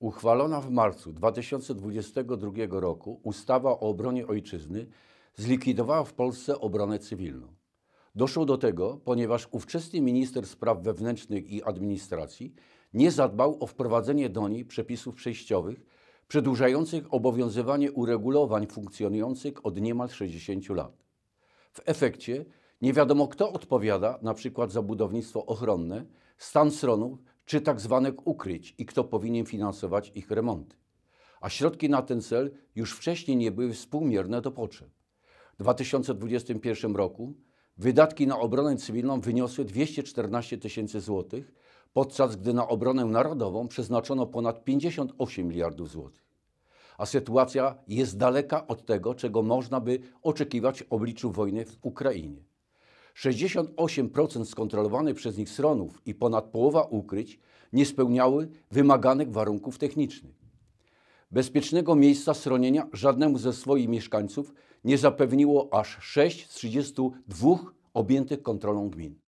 Uchwalona w marcu 2022 roku ustawa o obronie ojczyzny zlikwidowała w Polsce obronę cywilną. Doszło do tego, ponieważ ówczesny minister spraw wewnętrznych i administracji nie zadbał o wprowadzenie do niej przepisów przejściowych przedłużających obowiązywanie uregulowań funkcjonujących od niemal 60 lat. W efekcie nie wiadomo kto odpowiada na przykład za budownictwo ochronne, stan sronów czy tak zwanych ukryć i kto powinien finansować ich remonty. A środki na ten cel już wcześniej nie były współmierne do potrzeb. W 2021 roku wydatki na obronę cywilną wyniosły 214 tysięcy złotych, podczas gdy na obronę narodową przeznaczono ponad 58 miliardów złotych. A sytuacja jest daleka od tego, czego można by oczekiwać w obliczu wojny w Ukrainie. 68% skontrolowanych przez nich stronów i ponad połowa ukryć nie spełniały wymaganych warunków technicznych. Bezpiecznego miejsca schronienia żadnemu ze swoich mieszkańców nie zapewniło aż 6 z 32 objętych kontrolą gmin.